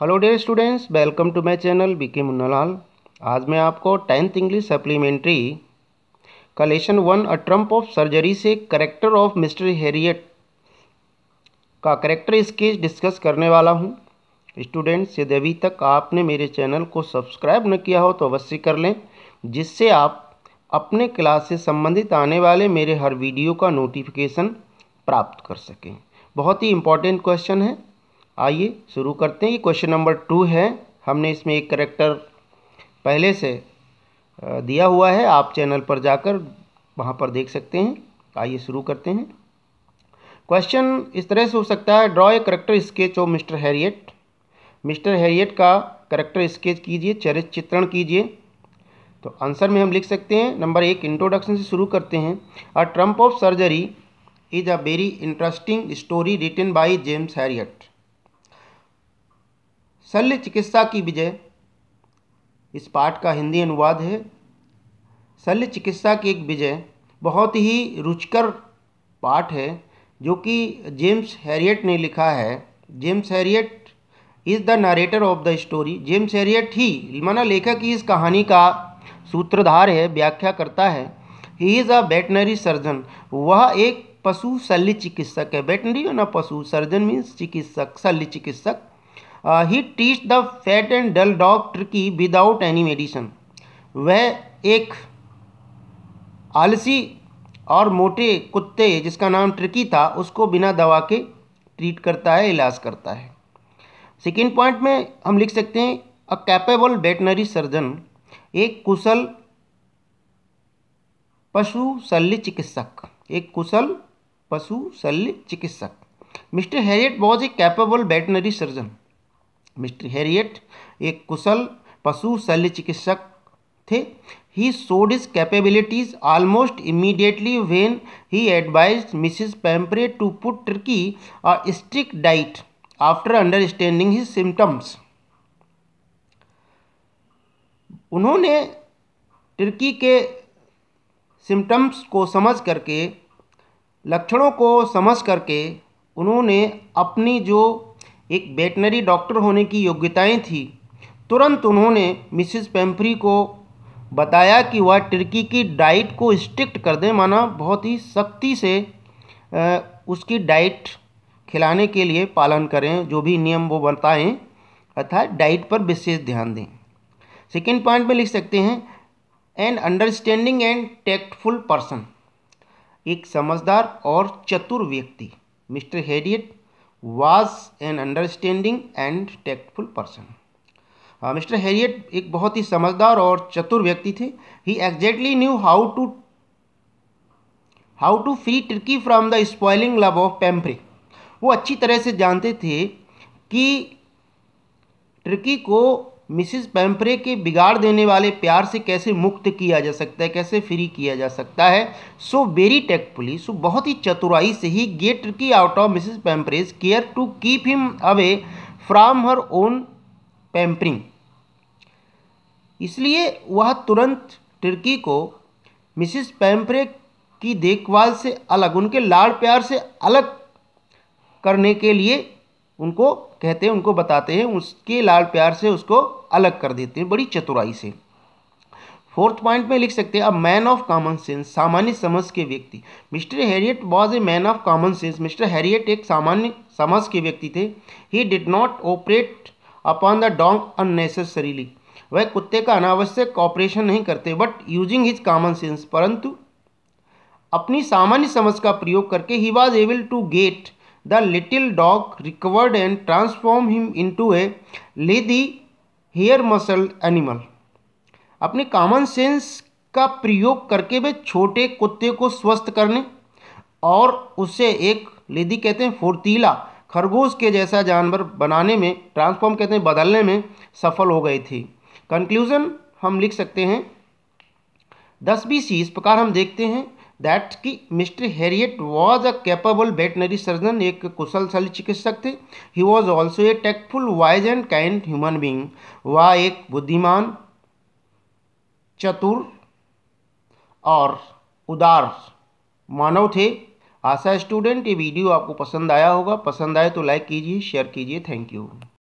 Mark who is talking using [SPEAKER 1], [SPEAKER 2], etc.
[SPEAKER 1] hello dear students welcome to my channel BK Munnalal आज मैं आपको tenth English supplementary collection one a triumph of surgery से character of mister Herriot का character sketch discuss करने वाला हूं स्टूडेंट्स यदि अभी तक आपने मेरे चैनल को सब्सक्राइब न किया हो तो अवश्य कर लें जिससे आप अपने क्लास से संबंधित आने वाले मेरे हर वीडियो का नोटिफिकेशन प्राप्त कर सकें बहुत ही इंपॉर्टेंट क्वेश्चन है आइए शुरू करते हैं ये क्वेश्चन नंबर टू है हमने इसमें एक करेक्टर पहले से दिया हुआ है आप चैनल पर जाकर वहाँ पर देख सकते हैं आइए शुरू करते हैं क्वेश्चन इस तरह से हो सकता है draw a character sketch of mister Herriot mister Herriot का करेक्टर स्केच कीजिए चरित्र चित्रण कीजिए तो आंसर में हम लिख सकते हैं नंबर एक इंट्रोडक्शन से शुरू करते हैं a triumph of surgery is a very interesting story written by James Herriot शल्य चिकित्सा की विजय इस पाठ का हिंदी अनुवाद है शल्य चिकित्सा की एक विजय बहुत ही रुचकर पाठ है जो कि जेम्स हैरियट ने लिखा है James Herriot is the narrator of the story James Herriot ही माना लेखक ही इस कहानी का सूत्रधार है व्याख्या करता है he is a veterinary surgeon वह एक पशु शल्य चिकित्सक है वेटनरी ना पशु सर्जन मीन्स चिकित्सक शल्य चिकित्सक he teach the fat and dull dog Tricki without any medicine वह एक आलसी और मोटे कुत्ते जिसका नाम ट्रिकी था उसको बिना दवा के ट्रीट करता है इलाज करता है सेकेंड पॉइंट में हम लिख सकते हैं अ कैपेबल वेटनरी सर्जन एक कुशल पशु शल्य चिकित्सक एक कुशल पशु शल्य चिकित्सक mister Herriot was a capable veterinary surgeon mister Herriot एक कुशल पशु शल्य चिकित्सक थे he showed his capabilities almost immediately when he advised Mrs Pumphrey to put Tricki a strict diet after understanding his symptoms उन्होंने टर्की के symptoms को समझ करके लक्षणों को समझ करके उन्होंने अपनी जो एक वेटनरी डॉक्टर होने की योग्यताएं थी तुरंत उन्होंने मिसिस पेम्फ्री को बताया कि वह टर्की की डाइट को स्ट्रिक्ट कर दें माना बहुत ही सख्ती से उसकी डाइट खिलाने के लिए पालन करें जो भी नियम वो बताएं अर्थात डाइट पर विशेष ध्यान दें सेकेंड पॉइंट में लिख सकते हैं an understanding and tactful person एक समझदार और चतुर व्यक्ति Mr Herriot was an understanding and tactful person Mr Herriot एक बहुत ही समझदार और चतुर व्यक्ति थे he exactly knew how to how to free Tricki from the spoiling love of Pumphrey वो अच्छी तरह से जानते थे कि टर्की को मिसिस पैम्परे के बिगाड़ देने वाले प्यार से कैसे मुक्त किया जा सकता है कैसे फ्री किया जा सकता है सो वेरी टेक्टफुली सो बहुत ही चतुराई से ही गेट की out of Mrs Pumphrey's care to keep him away from her own pampering इसलिए वह तुरंत टिर्की को मिसिस पैम्परे की देखभाल से अलग उनके लाड़ प्यार से अलग करने के लिए उनको कहते हैं उनको बताते हैं उसके लाल प्यार से उसको अलग कर देते हैं बड़ी चतुराई से फोर्थ पॉइंट में लिख सकते हैं a man of common sense सामान्य समझ के व्यक्ति Mr Herriot was a man of common sense Mr Herriot एक सामान्य समझ के व्यक्ति थे he did not operate upon the dog unnecessarily वह कुत्ते का अनावश्यक ऑपरेशन नहीं करते but using his common sense परंतु अपनी सामान्य समझ का प्रयोग करके he was able to get The little dog recovered and transformed him into ए लेदी हेयर मसल एनिमल अपने कॉमन सेंस का प्रयोग करके वे छोटे कुत्ते को स्वस्थ करने और उसे एक लेदी कहते हैं फुर्तीला खरगोश के जैसा जानवर बनाने में ट्रांसफॉर्म कहते हैं बदलने में सफल हो गई थी कंक्लूज़न हम लिख सकते हैं दस बीस इस प्रकार हम देखते हैं दैट कि Mr Herriot was a capable veterinary surgeon एक कुशल शल चिकित्सक थे he was also a tactful wise and kind human being वह एक बुद्धिमान चतुर और उदार मानव थे आशा स्टूडेंट ये वीडियो आपको पसंद आया होगा पसंद आए तो लाइक कीजिए शेयर कीजिए थैंक यू